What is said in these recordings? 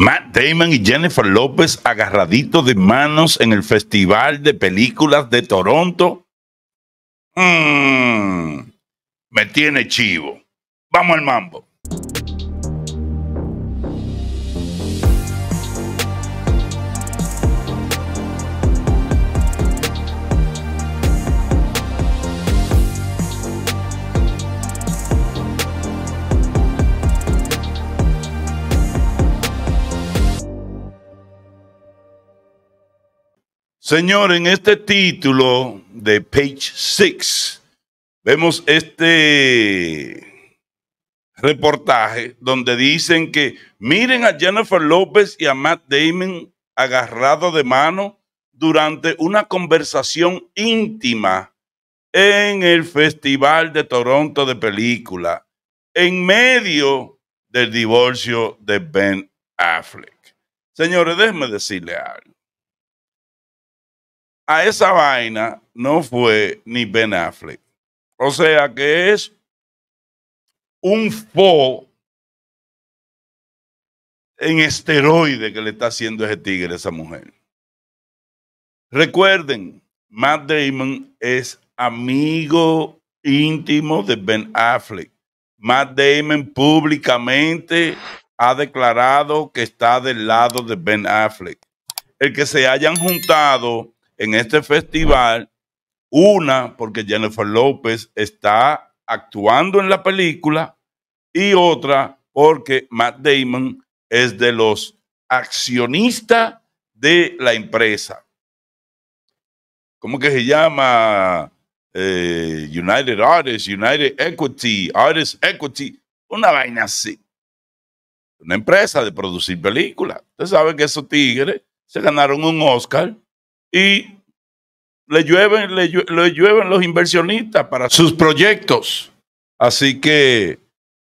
Matt Damon y Jennifer López agarraditos de manos en el Festival de Películas de Toronto. Mm, me tiene chivo. Vamos al mambo. Señor, en este título de page 6 vemos este reportaje donde dicen que miren a Jennifer López y a Matt Damon agarrados de mano durante una conversación íntima en el Festival de Toronto de Película, en medio del divorcio de Ben Affleck. Señores, déjenme decirle algo a esa vaina no fue ni Ben Affleck. O sea que es un fo en esteroide que le está haciendo ese tigre a esa mujer. Recuerden, Matt Damon es amigo íntimo de Ben Affleck. Matt Damon públicamente ha declarado que está del lado de Ben Affleck. El que se hayan juntado en este festival. Una, porque Jennifer López está actuando en la película, y otra, porque Matt Damon es de los accionistas de la empresa. ¿Cómo que se llama? Eh, United Artists, United Equity, Artists Equity, una vaina así. Una empresa de producir películas. Usted sabe que esos tigres se ganaron un Oscar y le llueven, le, llueven los inversionistas para sus proyectos. Así que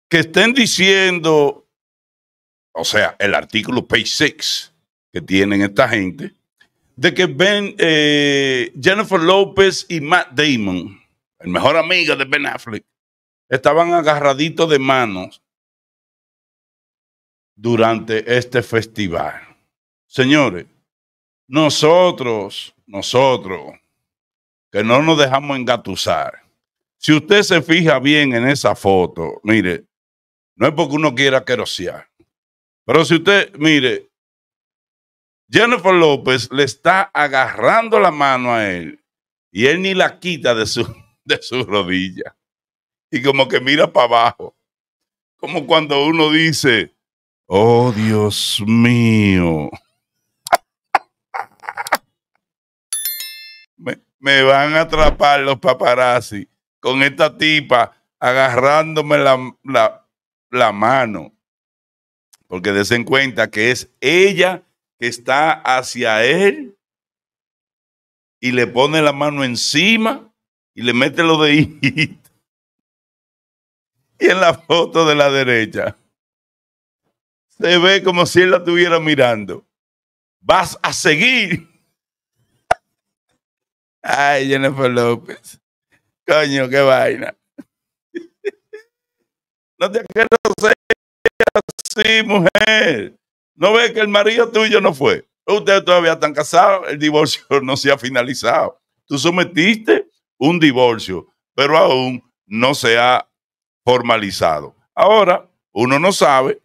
que estén diciendo, o sea, el artículo page 6 que tienen esta gente, de que Ben, eh, Jennifer López y Matt Damon, el mejor amigo de Ben Affleck, estaban agarraditos de manos durante este festival. Señores, nosotros, nosotros, que no nos dejamos engatusar. Si usted se fija bien en esa foto, mire, no es porque uno quiera querosear, pero si usted, mire, Jennifer López le está agarrando la mano a él y él ni la quita de su, de su rodilla. Y como que mira para abajo. Como cuando uno dice, oh Dios mío. me van a atrapar los paparazzi con esta tipa agarrándome la, la, mano. Porque en cuenta que es ella que está hacia él y le pone la mano encima y le mete los deditos. Y en la foto de la derecha se ve como si él la estuviera mirando. Vas a seguir Ay, Jennifer López. Coño, qué vaina. No te quiero ser así, mujer. No ves que el marido tuyo no fue. Ustedes todavía están casados, el divorcio no se ha finalizado. Tú sometiste un divorcio, pero aún no se ha formalizado. Ahora, uno no sabe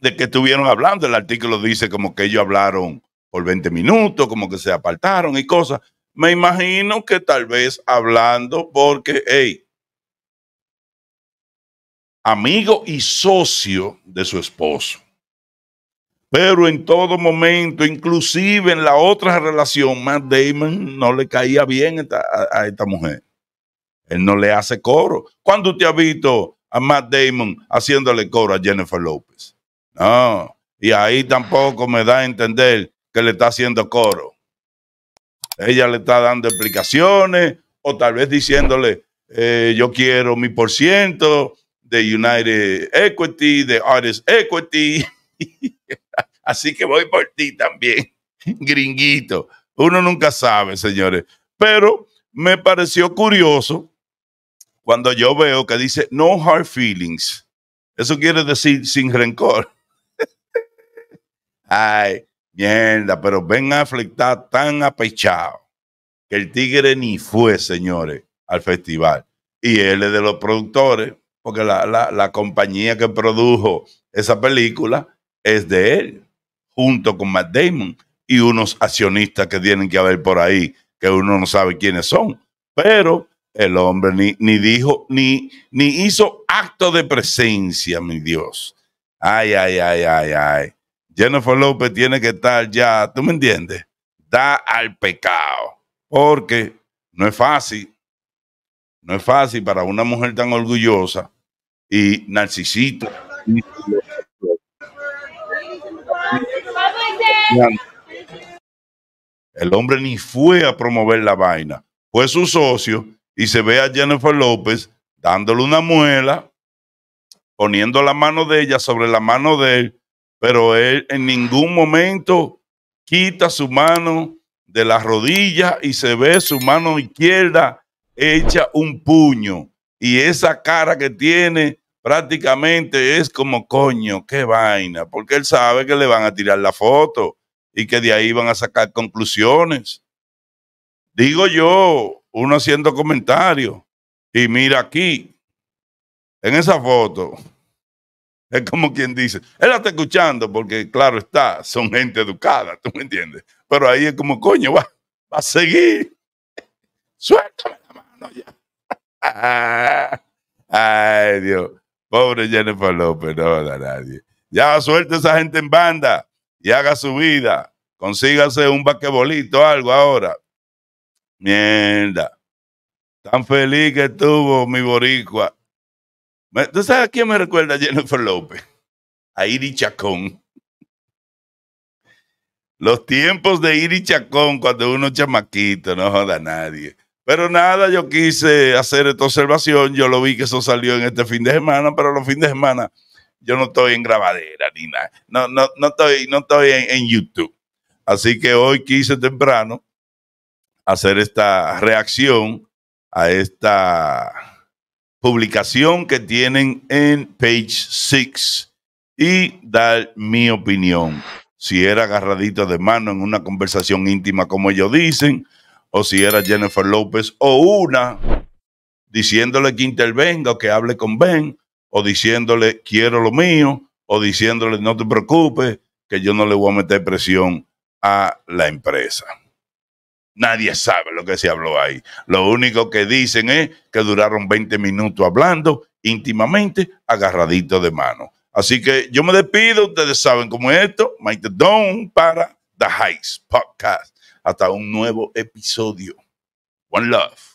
de qué estuvieron hablando. El artículo dice como que ellos hablaron por 20 minutos, como que se apartaron y cosas, me imagino que tal vez hablando porque, hey, amigo y socio de su esposo. Pero en todo momento, inclusive en la otra relación, Matt Damon no le caía bien a, esta mujer. Él no le hace coro. ¿Cuándo te ha visto a Matt Damon haciéndole coro a Jennifer López? No. Y ahí tampoco me da a entender que le está haciendo coro ella le está dando explicaciones o tal vez diciéndole, eh, yo quiero mi por ciento de United Equity, de Artist Equity. Así que voy por ti también, gringuito. Uno nunca sabe, señores. Pero me pareció curioso cuando yo veo que dice no hard feelings. Eso quiere decir sin rencor. Ay, Mierda, pero ven a está tan apechado que el tigre ni fue, señores, al festival. Y él es de los productores, porque la, compañía que produjo esa película es de él, junto con Matt Damon y unos accionistas que tienen que haber por ahí, que uno no sabe quiénes son. Pero el hombre ni, ni dijo, ni, ni hizo acto de presencia, mi Dios. Ay, ay, ay, ay, ay. Jennifer López tiene que estar ya, ¿tú me entiendes? Da al pecado, porque no es fácil, no es fácil para una mujer tan orgullosa y narcisista. El hombre ni fue a promover la vaina, fue su socio y se ve a Jennifer López dándole una muela, poniendo la mano de ella sobre la mano de él pero él en ningún momento quita su mano de las rodillas y se ve su mano izquierda hecha un puño. Y esa cara que tiene prácticamente es como coño, qué vaina, porque él sabe que le van a tirar la foto y que de ahí van a sacar conclusiones. Digo yo, uno haciendo comentarios, y mira aquí, en esa foto, es como quien dice, él está escuchando porque, claro está, son gente educada, ¿tú me entiendes? Pero ahí es como, coño, va, a seguir. Suéltame la mano ya. Ay, Dios. Pobre Jennifer López, no va a nadie. Ya suelta a esa gente en banda y haga su vida. Consígase un o algo ahora. Mierda. Tan feliz que estuvo mi boricua ¿Tú sabes a quién me recuerda Jennifer López? A Iri Chacón. Los tiempos de Iri Chacón cuando uno es chamaquito, no joda a nadie. Pero nada, yo quise hacer esta observación. Yo lo vi que eso salió en este fin de semana, pero los fines de semana yo no estoy en grabadera ni nada. No, no, no estoy, no estoy en YouTube. Así que hoy quise temprano hacer esta reacción a esta publicación que tienen en Page 6 y dar mi opinión. Si era agarradito de mano en una conversación íntima, como ellos dicen, o si era Jennifer López, o una diciéndole que intervenga o que hable con Ben, o diciéndole quiero lo mío, o diciéndole no te preocupes, que yo no le voy a meter presión a la empresa. Nadie sabe lo que se habló ahí. Lo único que dicen es que duraron 20 minutos hablando íntimamente, agarradito de mano. Así que yo me despido. Ustedes saben cómo es esto. Mike Don para The Heist Podcast. Hasta un nuevo episodio. One love.